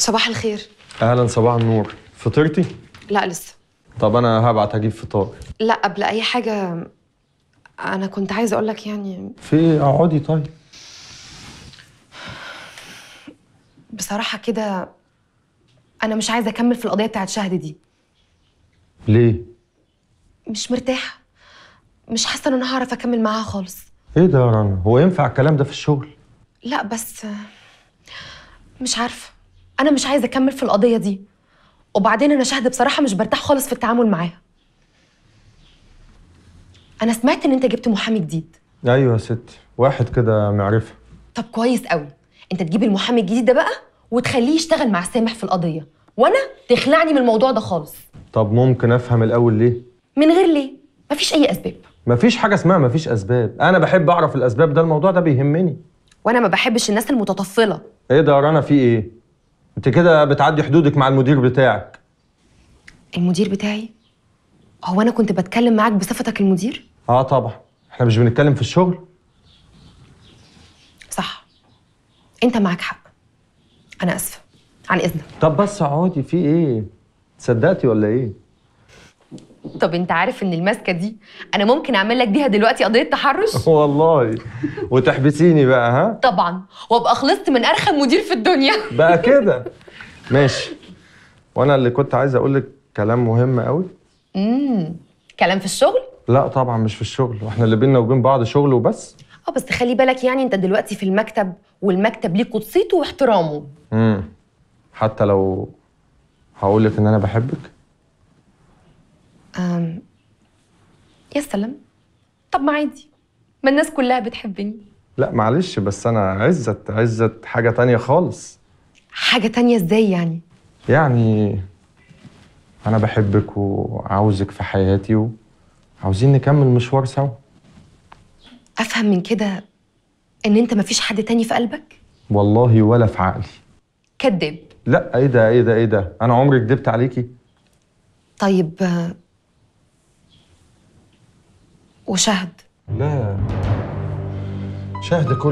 صباح الخير اهلا صباح النور فطرتي لا لسه طب انا هبعت اجيب فطار لا قبل اي حاجه انا كنت عايزه اقول لك يعني في اقعدي طيب بصراحه كده انا مش عايزه اكمل في القضيه بتاعت شهد دي ليه مش مرتاحه مش حاسه ان انا هعرف اكمل معاها خالص ايه ده يا رنا هو ينفع الكلام ده في الشغل لا بس مش عارفه انا مش عايزه اكمل في القضيه دي وبعدين انا شهد بصراحه مش برتاح خالص في التعامل معاها انا سمعت ان انت جبت محامي جديد ايوه يا ستي واحد كده معرفه طب كويس قوي انت تجيب المحامي الجديد ده بقى وتخليه يشتغل مع سامح في القضيه وانا تخلعني من الموضوع ده خالص طب ممكن افهم الاول ليه من غير ليه مفيش اي اسباب مفيش حاجه اسمها مفيش اسباب انا بحب اعرف الاسباب ده الموضوع ده بيهمني وانا ما بحبش الناس المتطفله ايه ده انا رنا في ايه انت كده بتعدي حدودك مع المدير بتاعك المدير بتاعي هو انا كنت بتكلم معاك بصفتك المدير اه طبعا احنا مش بنتكلم في الشغل صح انت معاك حق انا اسفه عن اذنك طب بس اقعدي في ايه صدقتي ولا ايه طب انت عارف ان الماسكه دي انا ممكن اعمل لك بيها دلوقتي قضيه تحرش والله وتحبسيني بقى ها طبعا وابقى خلصت من ارخم مدير في الدنيا بقى كده ماشي وانا اللي كنت عايز اقول لك كلام مهم قوي امم كلام في الشغل لا طبعا مش في الشغل واحنا اللي بينا وبين بعض شغل وبس اه بس خلي بالك يعني انت دلوقتي في المكتب والمكتب ليه قدسيته واحترامه امم حتى لو هقول لك ان انا بحبك أم... يا سلام طب ما عادي ما الناس كلها بتحبني لا معلش بس انا عزت عزت حاجه تانية خالص حاجه تانية ازاي يعني يعني انا بحبك وعاوزك في حياتي وعاوزين نكمل مشوار سوا افهم من كده ان انت مفيش حد تاني في قلبك والله ولا في عقلي كداب لا ايه ده ايه ده ايه ده انا عمري كدبت عليكي طيب وشهد لا شهد كل